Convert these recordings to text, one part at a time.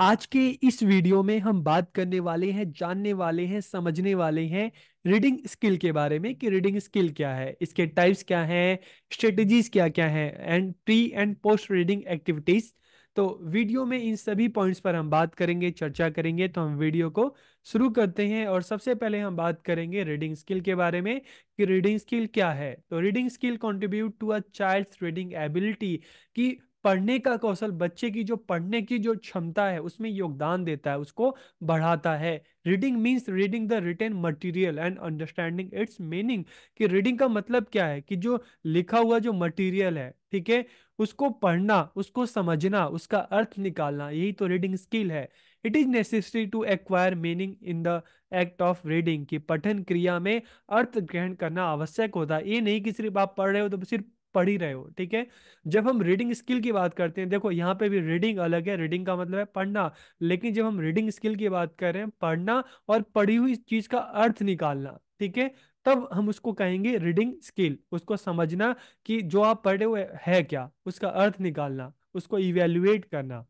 आज के इस वीडियो में हम बात करने वाले हैं जानने वाले हैं समझने वाले हैं रीडिंग स्किल के बारे में कि रीडिंग स्किल क्या है इसके टाइप्स क्या हैं स्ट्रेटजीज क्या क्या हैं and pre and post reading activities तो वीडियो में इन सभी पॉइंट्स पर हम बात करेंगे चर्चा करेंगे तो हम वीडियो को शुरू करते हैं और सबसे पहले हम बात करेंगे रीडिंग स्किल के बारे में कि रीडिंग स्किल क्या है तो reading skill contribute to a child's reading ability कि पढ़ने का कौशल बच्चे की जो पढ़ने की जो क्षमता है उसमें योगदान देता है उसको बढ़ाता है reading means reading the written material and understanding its meaning कि रीडिंग का मतलब क्या है कि जो लिखा हुआ जो मटेरियल है ठीक है उसको पढ़ना उसको समझना उसका अर्थ निकालना यही तो रीडिंग स्किल है it is necessary to acquire meaning in the act of reading की पठन क्रिया में अर्थ ग्रहण करना आवश्यक होता है ये नहीं कि सिर्फ आप पढ़ रहे हो तो सिर्फ पढ़ ही रहे हो ठीक है जब हम रीडिंग स्किल की बात करते हैं देखो यहाँ पे भी रीडिंग अलग है रीडिंग का मतलब है पढ़ना लेकिन जब हम रीडिंग स्किल की बात कर रहे हैं पढ़ना और पढ़ी हुई चीज का अर्थ निकालना ठीक है तब हम उसको कहेंगे रीडिंग स्किल उसको समझना कि जो आप पढ़े हुए है क्या उसका अर्थ निकालना उसको इवेल्युएट करना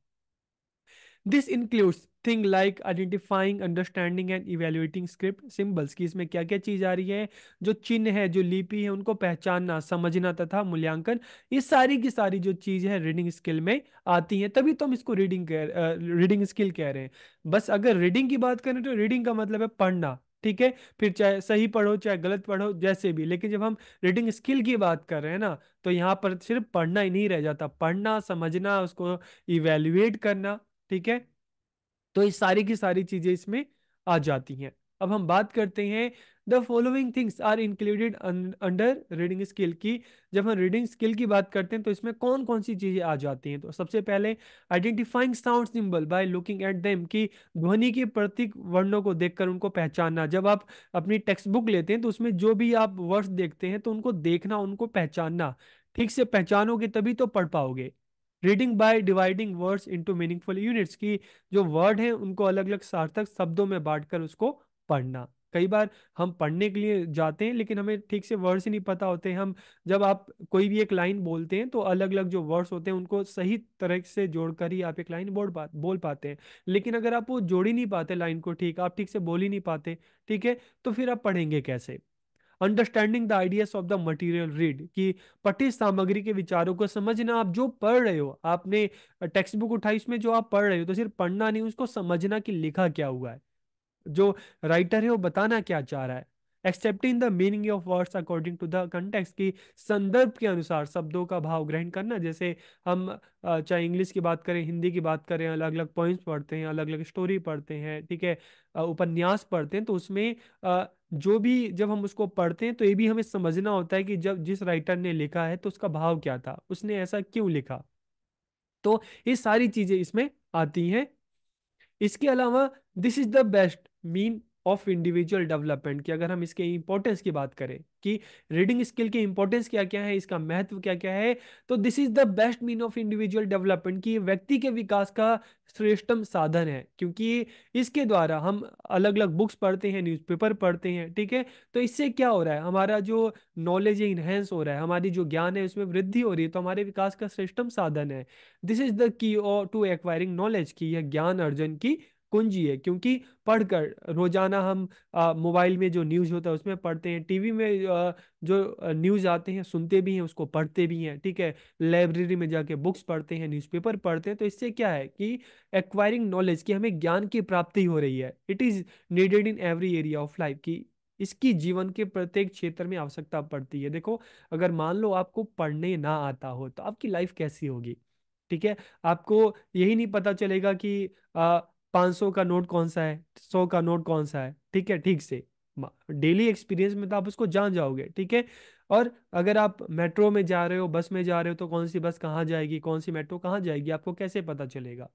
this includes thing like identifying understanding and evaluating script symbols की इसमें क्या क्या चीज़ आ रही है जो चिन्ह है जो लिपि है उनको पहचानना समझना तथा मूल्यांकन ये सारी की सारी जो चीज़ है रीडिंग स्किल में आती है तभी तो हम इसको रीडिंग कह रीडिंग स्किल कह रहे हैं बस अगर रीडिंग की बात करें तो रीडिंग का मतलब है पढ़ना ठीक है फिर चाहे सही पढ़ो चाहे गलत पढ़ो जैसे भी लेकिन जब हम रीडिंग स्किल की बात कर रहे हैं ना तो यहाँ पर सिर्फ पढ़ना ही नहीं रह जाता पढ़ना समझना उसको इवेल्युएट करना ठीक है तो ये सारी की सारी चीजें इसमें आ जाती हैं अब हम बात करते हैं the following things are included अं-, अंडर रीडिंग स्किल की जब हम रीडिंग स्किल की बात करते हैं तो इसमें कौन कौन सी चीजें आ जाती हैं तो सबसे पहले identifying sound symbol by looking at them की ध्वनि के प्रतीक वर्णों को देखकर उनको पहचानना जब आप अपनी टेक्स्ट बुक लेते हैं तो उसमें जो भी आप वर्ड्स देखते हैं तो उनको देखना उनको पहचानना ठीक से पहचानोगे तभी तो पढ़ पाओगे reading by dividing words into meaningful units की जो वर्ड है उनको अलग अलग सार्थक शब्दों में बांटकर उसको पढ़ना कई बार हम पढ़ने के लिए जाते हैं लेकिन हमें ठीक से वर्ड्स ही नहीं पता होते हम जब आप कोई भी एक लाइन बोलते हैं तो अलग अलग जो वर्ड्स होते हैं उनको सही तरह से जोड़कर ही आप एक लाइन बोल पा बोल पाते हैं लेकिन अगर आप वो जोड़ ही नहीं पाते लाइन को ठीक आप ठीक से बोल ही नहीं पाते ठीक है तो फिर आप पढ़ेंगे कैसे understanding the ideas of the material read कि पठित सामग्री के विचारों को समझना आप जो पढ़ रहे हो आपने टेक्स्ट बुक उठाई उसमें जो आप पढ़ रहे हो तो सिर्फ पढ़ना नहीं उसको समझना कि लिखा क्या हुआ है जो राइटर है वो बताना क्या चाह रहा है accepting the meaning of words according to the context की संदर्भ के अनुसार शब्दों का भाव ग्रहण करना जैसे हम चाहे इंग्लिश की बात करें हिंदी की बात करें अलग अलग पॉइंट्स पढ़ते हैं अलग अलग स्टोरी पढ़ते हैं ठीक है उपन्यास पढ़ते हैं तो उसमें जो भी जब हम उसको पढ़ते हैं तो ये भी हमें समझना होता है कि जब जिस राइटर ने लिखा है तो उसका भाव क्या था उसने ऐसा क्यों लिखा तो ये सारी चीजें इसमें आती हैं इसके अलावा this is the best mean of individual development की अगर हम इसके इंपॉर्टेंस की बात करें कि रीडिंग स्किल के इंपॉर्टेंस क्या क्या है इसका महत्व क्या क्या है तो this is the best mean of individual development की व्यक्ति के विकास का श्रेष्ठतम साधन है क्योंकि इसके द्वारा हम अलग अलग बुक्स पढ़ते हैं न्यूज़पेपर पढ़ते हैं ठीक है तो इससे क्या हो रहा है हमारा जो नॉलेज है इन्हेंस हो रहा है हमारी जो ज्ञान है उसमें वृद्धि हो रही है तो हमारे विकास का श्रेष्ठतम साधन है this is the key to acquiring knowledge की यह ज्ञान अर्जन की कुंजी है क्योंकि पढ़कर रोजाना हम मोबाइल में जो न्यूज़ होता है उसमें पढ़ते हैं टीवी में आ, जो न्यूज़ आते हैं सुनते भी हैं उसको पढ़ते भी हैं ठीक है लाइब्रेरी में जाके बुक्स पढ़ते हैं न्यूज़पेपर पढ़ते हैं तो इससे क्या है कि एक्वायरिंग नॉलेज की हमें ज्ञान की प्राप्ति हो रही है it is needed in every area of life की इसकी जीवन के प्रत्येक क्षेत्र में आवश्यकता पड़ती है देखो अगर मान लो आपको पढ़ने ना आता हो तो आपकी लाइफ कैसी होगी ठीक है आपको यही नहीं पता चलेगा कि आ, पाँच सौ का नोट कौन सा है सौ का नोट कौन सा है ठीक है ठीक से डेली एक्सपीरियंस में तो आप उसको जान जाओगे ठीक है और अगर आप मेट्रो में जा रहे हो बस में जा रहे हो तो कौन सी बस कहाँ जाएगी कौन सी मेट्रो कहाँ जाएगी आपको कैसे पता चलेगा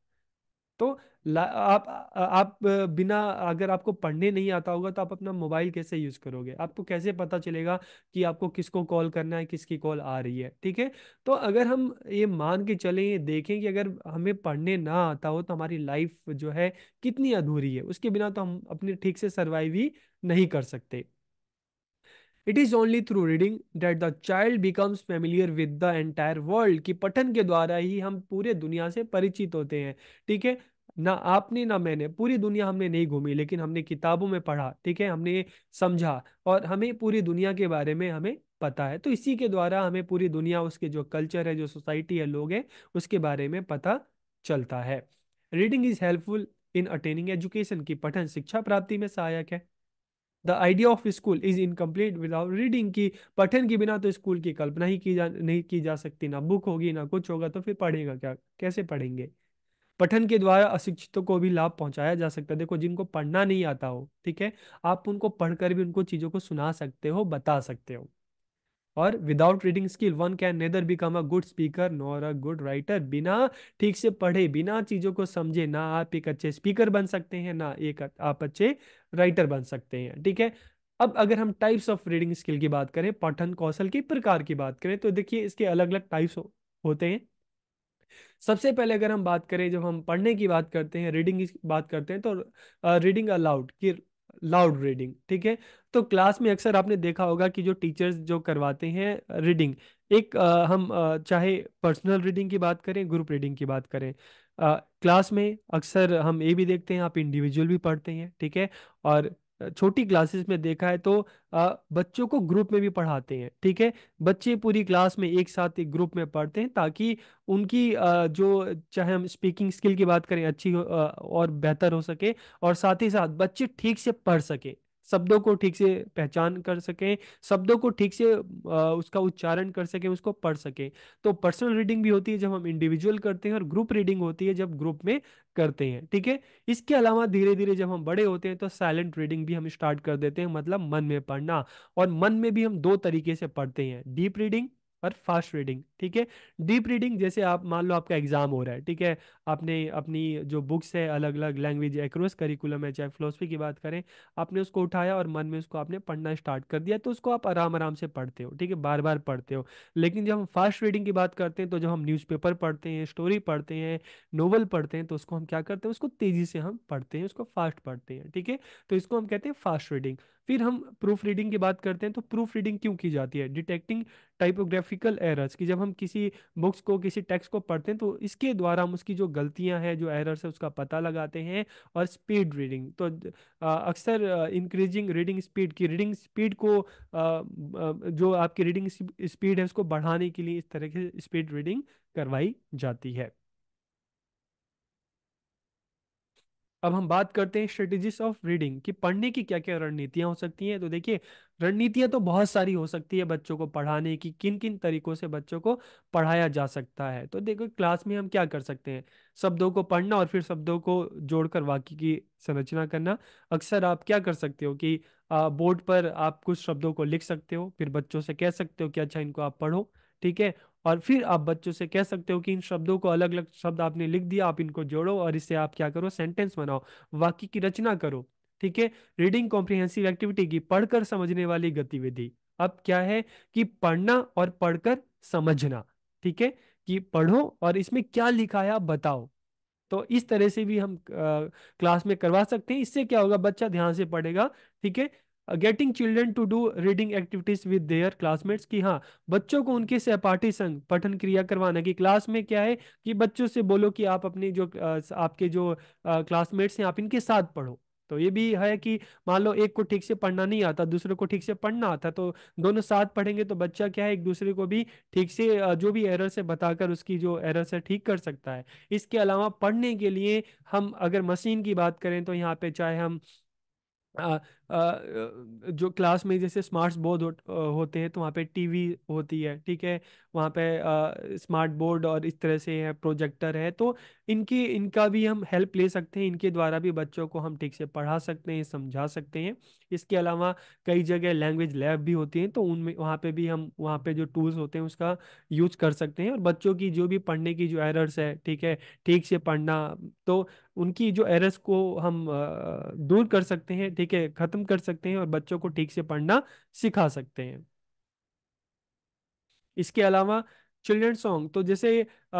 तो आप आप बिना अगर आपको पढ़ने नहीं आता होगा तो आप अपना मोबाइल कैसे यूज करोगे आपको कैसे पता चलेगा कि आपको किसको कॉल करना है किसकी कॉल आ रही है ठीक है तो अगर हम ये मान के चलें ये देखें कि अगर हमें पढ़ने ना आता हो तो हमारी लाइफ जो है कितनी अधूरी है उसके बिना तो हम अपने ठीक से सर्वाइव ही नहीं कर सकते it is only through reading that the child becomes familiar with the entire world की पठन के द्वारा ही हम पूरे दुनिया से परिचित होते हैं ठीक है ना आपने ना मैंने पूरी दुनिया हमने नहीं घूमी लेकिन हमने किताबों में पढ़ा ठीक है हमने समझा और हमें पूरी दुनिया के बारे में हमें पता है तो इसी के द्वारा हमें पूरी दुनिया उसके जो कल्चर है जो सोसाइटी है लोग हैं उसके बारे में पता चलता है reading is helpful in attaining education की पठन शिक्षा प्राप्ति में सहायक है the idea of school is incomplete without reading की पठन के बिना तो स्कूल की कल्पना ही की जा नहीं की जा सकती ना बुक होगी ना कुछ होगा तो फिर पढ़ेगा क्या कैसे पढ़ेंगे पठन के द्वारा अशिक्षितों को भी लाभ पहुंचाया जा सकता है देखो जिनको पढ़ना नहीं आता हो ठीक है आप उनको पढ़कर भी उनको चीज़ों को सुना सकते हो बता सकते हो और without reading skill one can neither become a good speaker nor a good writer बिना ठीक से पढ़े बिना चीज़ों को समझे ना आप एक अच्छे स्पीकर बन सकते हैं ना एक आप अच्छे राइटर बन सकते हैं ठीक है अब अगर हम टाइप्स ऑफ रीडिंग स्किल की बात करें पठन कौशल के प्रकार की बात करें तो देखिए इसके अलग अलग टाइप्स हो, होते हैं सबसे पहले अगर हम बात करें जब हम पढ़ने की बात करते हैं रीडिंग की बात करते हैं तो रीडिंग अलाउड की लाउड रीडिंग ठीक है तो क्लास में अक्सर आपने देखा होगा कि जो टीचर्स जो करवाते हैं रीडिंग एक आ, हम आ, चाहे पर्सनल रीडिंग की बात करें ग्रुप रीडिंग की बात करें आ, क्लास में अक्सर हम ये भी देखते हैं आप इंडिविजुअल भी पढ़ते हैं ठीक है और छोटी क्लासेस में देखा है तो आ, बच्चों को ग्रुप में भी पढ़ाते हैं ठीक है बच्चे पूरी क्लास में एक साथ एक ग्रुप में पढ़ते हैं ताकि उनकी आ, जो चाहे हम स्पीकिंग स्किल की बात करें अच्छी हो, आ, और बेहतर हो सके और साथ ही साथ बच्चे ठीक से पढ़ सके शब्दों को ठीक से पहचान कर सकें शब्दों को ठीक से उसका उच्चारण कर सकें उसको पढ़ सकें तो पर्सनल रीडिंग भी होती है जब हम इंडिविजुअल करते हैं और ग्रुप रीडिंग होती है जब ग्रुप में करते हैं ठीक है इसके अलावा धीरे धीरे जब हम बड़े होते हैं तो साइलेंट रीडिंग भी हम स्टार्ट कर देते हैं मतलब मन में पढ़ना और मन में भी हम दो तरीके से पढ़ते हैं डीप रीडिंग और फास्ट रीडिंग ठीक है डीप रीडिंग जैसे आप मान लो आपका एग्जाम हो रहा है ठीक है आपने अपनी जो बुक्स है अलग अलग लैंग्वेज एक्रोस करिकुलम है चाहे फिलोसफी की बात करें आपने उसको उठाया और मन में उसको आपने पढ़ना स्टार्ट कर दिया तो उसको आप आराम आराम से पढ़ते हो ठीक है बार बार पढ़ते हो लेकिन जब हम फास्ट रीडिंग की बात करते हैं तो जब हम न्यूज़पेपर पढ़ते हैं स्टोरी पढ़ते हैं नोवल पढ़ते हैं तो उसको हम क्या करते हैं उसको तेज़ी से हम पढ़ते हैं उसको फास्ट पढ़ते हैं ठीक है तो इसको हम कहते हैं फास्ट रीडिंग फिर हम प्रूफ रीडिंग की बात करते हैं तो प्रूफ रीडिंग क्यों की जाती है डिटेक्टिंग टाइपोग्राफिकल एरर्स कि जब हम किसी बुक्स को किसी टेक्स्ट को पढ़ते हैं तो इसके द्वारा हम उसकी जो गलतियां हैं जो एरर्स है उसका पता लगाते हैं और स्पीड रीडिंग तो अक्सर इंक्रीजिंग रीडिंग स्पीड की रीडिंग स्पीड को आ, जो आपकी रीडिंग स्पीड है उसको बढ़ाने के लिए इस तरह की स्पीड रीडिंग करवाई जाती है अब हम बात करते हैं स्ट्रेटेजी ऑफ रीडिंग कि पढ़ने की क्या क्या रणनीतियां हो सकती हैं तो देखिए रणनीतियां तो बहुत सारी हो सकती है बच्चों को पढ़ाने की किन किन तरीकों से बच्चों को पढ़ाया जा सकता है तो देखो क्लास में हम क्या कर सकते हैं शब्दों को पढ़ना और फिर शब्दों को जोड़कर वाक्य की संरचना करना अक्सर आप क्या कर सकते हो कि बोर्ड पर आप कुछ शब्दों को लिख सकते हो फिर बच्चों से कह सकते हो कि अच्छा इनको आप पढ़ो ठीक है और फिर आप बच्चों से कह सकते हो कि इन शब्दों को अलग अलग शब्द आपने लिख दिया आप इनको जोड़ो और इससे आप क्या करो सेंटेंस बनाओ वाक्य की रचना करो ठीक है रीडिंग कॉम्प्रिहेंसिव एक्टिविटी की पढ़कर समझने वाली गतिविधि अब क्या है कि पढ़ना और पढ़कर समझना ठीक है कि पढ़ो और इसमें क्या लिखा है आप बताओ तो इस तरह से भी हम आ, क्लास में करवा सकते हैं इससे क्या होगा बच्चा ध्यान से पढ़ेगा ठीक है getting children to do reading activities with their classmates की हाँ बच्चों को उनके सहपाठी संग पठन क्रिया करवाना कि क्लास में क्या है कि बच्चों से बोलो कि आप अपने जो आपके जो क्लासमेट्स हैं आप इनके साथ पढ़ो तो ये भी है कि मान लो एक को ठीक से पढ़ना नहीं आता दूसरे को ठीक से पढ़ना आता तो दोनों साथ पढ़ेंगे तो बच्चा क्या है एक दूसरे को भी ठीक से जो भी एरर से बताकर उसकी जो एरर से ठीक कर सकता है इसके अलावा पढ़ने के लिए हम अगर मशीन की बात करें तो यहाँ पे चाहे हम जो क्लास में जैसे स्मार्ट बोर्ड हो, होते हैं तो वहाँ पे टीवी होती है ठीक है वहाँ पे स्मार्ट बोर्ड और इस तरह से है प्रोजेक्टर है तो इनकी इनका भी हम हेल्प ले सकते हैं इनके द्वारा भी बच्चों को हम ठीक से पढ़ा सकते हैं समझा सकते हैं इसके अलावा कई जगह लैंग्वेज लैब भी होती हैं तो उनमें वहाँ पर भी हम वहाँ पर जो टूल्स होते हैं उसका यूज कर सकते हैं और बच्चों की जो भी पढ़ने की जो एरर्स है ठीक है ठीक से पढ़ना तो उनकी जो एरर्स को हम दूर कर सकते हैं ठीक ठीक है खत्म कर सकते हैं और बच्चों को ठीक से पढ़ना सिखा सकते हैं इसके अलावा चिल्ड्रन सॉन्ग तो जैसे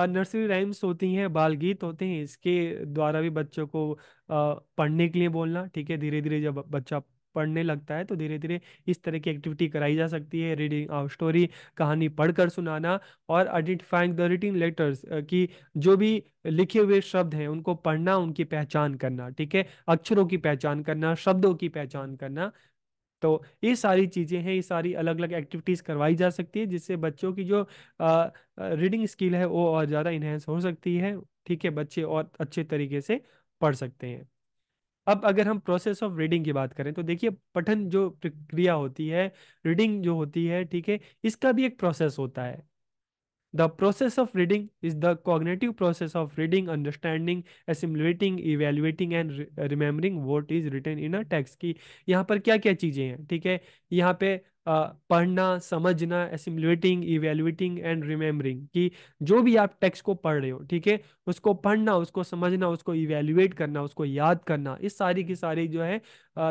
नर्सरी राइम्स होती हैं बाल गीत होते हैं इसके द्वारा भी बच्चों को पढ़ने के लिए बोलना ठीक है धीरे धीरे जब बच्चा पढ़ने लगता है तो धीरे धीरे इस तरह की एक्टिविटी कराई जा सकती है रीडिंग आउट स्टोरी कहानी पढ़कर सुनाना और आइडेंटिफाइंग द रिटिंग लेटर्स की जो भी लिखे हुए शब्द हैं उनको पढ़ना उनकी पहचान करना ठीक है अक्षरों की पहचान करना शब्दों की पहचान करना तो ये सारी चीज़ें हैं ये सारी अलग अलग एक्टिविटीज़ करवाई जा सकती है जिससे बच्चों की जो आ, रीडिंग स्किल है वो और ज़्यादा इन्हेंस हो सकती है ठीक है बच्चे और अच्छे तरीके से पढ़ सकते हैं अब अगर हम प्रोसेस ऑफ रीडिंग की बात करें तो देखिए पठन जो प्रक्रिया होती है रीडिंग जो होती है ठीक है इसका भी एक प्रोसेस होता है the process of reading is the cognitive process of reading understanding assimilating evaluating and remembering what is written in a text की यहाँ पर क्या क्या चीज़ें हैं ठीक है यहाँ पे पढ़ना समझना एसिमुलेटिंग इवेल्युएटिंग एंड रिमेम्बरिंग कि जो भी आप टेक्स्ट को पढ़ रहे हो ठीक है उसको पढ़ना उसको समझना उसको इवेल्युएट करना उसको याद करना इस सारी की सारी जो है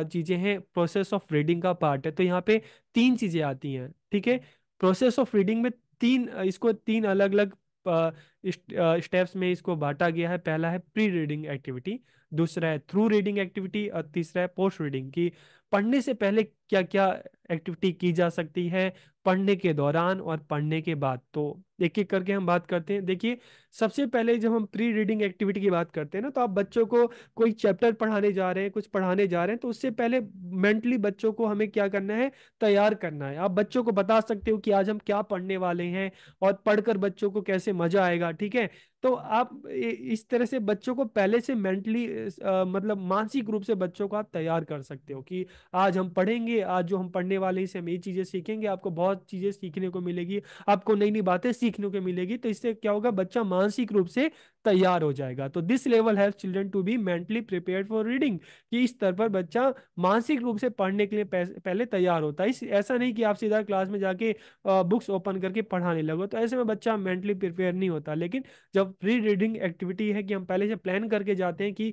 चीज़ें हैं प्रोसेस ऑफ रीडिंग का पार्ट है तो यहाँ पे तीन चीज़ें आती हैं ठीक है प्रोसेस ऑफ रीडिंग में तीन इसको तीन अलग अलग स्टेप्स में इसको बांटा गया है पहला है प्री रीडिंग एक्टिविटी दूसरा है थ्रू रीडिंग एक्टिविटी और तीसरा है पोस्ट रीडिंग की पढ़ने से पहले क्या क्या एक्टिविटी की जा सकती है पढ़ने के दौरान और पढ़ने के बाद तो एक एक करके हम बात करते हैं देखिए सबसे पहले जब हम प्री रीडिंग एक्टिविटी की बात करते हैं ना तो आप बच्चों को कोई चैप्टर पढ़ाने जा रहे हैं कुछ पढ़ाने जा रहे हैं तो उससे पहले मेंटली बच्चों को हमें क्या करना है तैयार करना है आप बच्चों को बता सकते हो कि आज हम क्या पढ़ने वाले हैं और पढ़कर बच्चों को कैसे मजा आएगा ठीक है तो आप इस तरह से बच्चों को पहले से मेंटली मतलब मानसिक रूप से बच्चों को आप तैयार कर सकते हो कि आज हम पढ़ेंगे आज जो हम पढ़ने वाले हैं इससे हम ये चीज़ें सीखेंगे आपको बहुत चीज़ें सीखने को मिलेगी आपको नई नई बातें सीखने को मिलेगी तो इससे क्या होगा बच्चा मानसिक रूप से तैयार हो जाएगा तो this level have children to be mentally prepare for reading कि इस स्तर पर बच्चा मानसिक रूप से पढ़ने के लिए पहले तैयार होता है इस ऐसा नहीं कि आप सीधा क्लास में जाके बुक्स ओपन करके पढ़ाने लगो तो ऐसे में बच्चा मेंटली प्रिपेयर नहीं होता लेकिन जब प्री रीडिंग एक्टिविटी है कि हम पहले से प्लान करके जाते हैं कि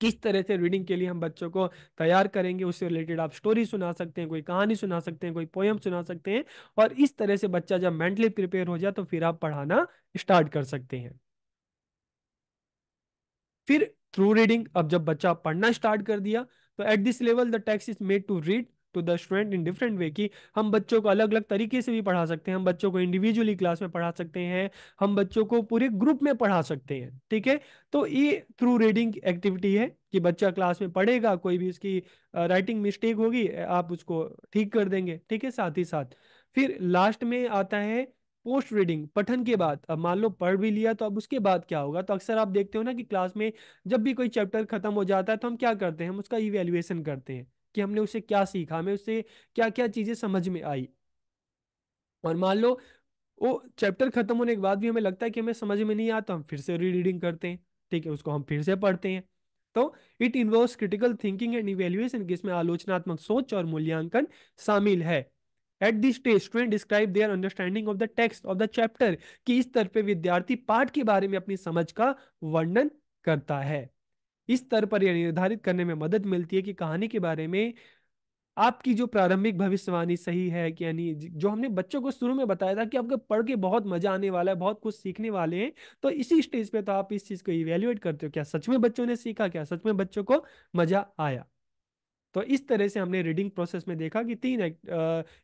किस तरह से रीडिंग के लिए हम बच्चों को तैयार करेंगे उससे रिलेटेड आप स्टोरी सुना सकते हैं कोई कहानी सुना सकते हैं कोई पोएम सुना सकते हैं और इस तरह से बच्चा जब मेंटली प्रिपेयर हो जाए तो फिर आप पढ़ाना स्टार्ट कर सकते हैं फिर थ्रू रीडिंग अब जब बच्चा पढ़ना स्टार्ट कर दिया तो at this level the text is made to read to the student in different way कि हम बच्चों को अलग अलग तरीके से भी पढ़ा सकते हैं हम बच्चों को इंडिविजुअली क्लास में पढ़ा सकते हैं हम बच्चों को पूरे ग्रुप में पढ़ा सकते हैं ठीक है तो ये थ्रू रीडिंग एक्टिविटी है कि बच्चा क्लास में पढ़ेगा कोई भी उसकी राइटिंग मिस्टेक होगी आप उसको ठीक कर देंगे ठीक है साथ ही साथ फिर लास्ट में आता है पोस्ट रीडिंग पठन के बाद अब मान लो पढ़ भी लिया तो अब उसके बाद क्या होगा तो अक्सर आप देखते हो ना कि क्लास में जब भी कोई चैप्टर खत्म हो जाता है तो हम क्या करते हैं हम उसका इवेल्युएशन करते हैं कि हमने उसे क्या सीखा हमें उससे क्या क्या चीजें समझ में आई और मान लो वो चैप्टर खत्म होने के बाद भी हमें लगता है कि हमें समझ में नहीं आता हम फिर से री रीडिंग करते हैं ठीक है उसको हम फिर से पढ़ते हैं तो it involve critical thinking and evaluation जिसमें आलोचनात्मक सोच और मूल्यांकन शामिल है at this stage student describe their understanding of the text of the chapter कि इस तरह पे विद्यार्थी पाठ के बारे में अपनी समझ का वर्णन करता है इस स्तर पर यह निर्धारित करने में मदद मिलती है कि कहानी के बारे में आपकी जो प्रारंभिक भविष्यवाणी सही है कि यानी जो हमने बच्चों को शुरू में बताया था कि आपको पढ़ के बहुत मजा आने वाला है बहुत कुछ सीखने वाले हैं तो इसी स्टेज पे तो आप इस चीज को इवेल्युएट करते हो क्या सच में बच्चों ने सीखा क्या सच में बच्चों को मजा आया तो इस तरह से हमने रीडिंग प्रोसेस में देखा कि तीन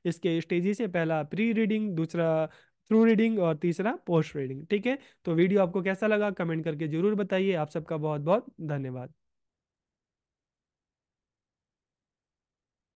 इसके स्टेजेस हैं पहला प्री रीडिंग दूसरा थ्रू रीडिंग और तीसरा पोस्ट रीडिंग ठीक है तो वीडियो आपको कैसा लगा कमेंट करके जरूर बताइए आप सबका बहुत बहुत धन्यवाद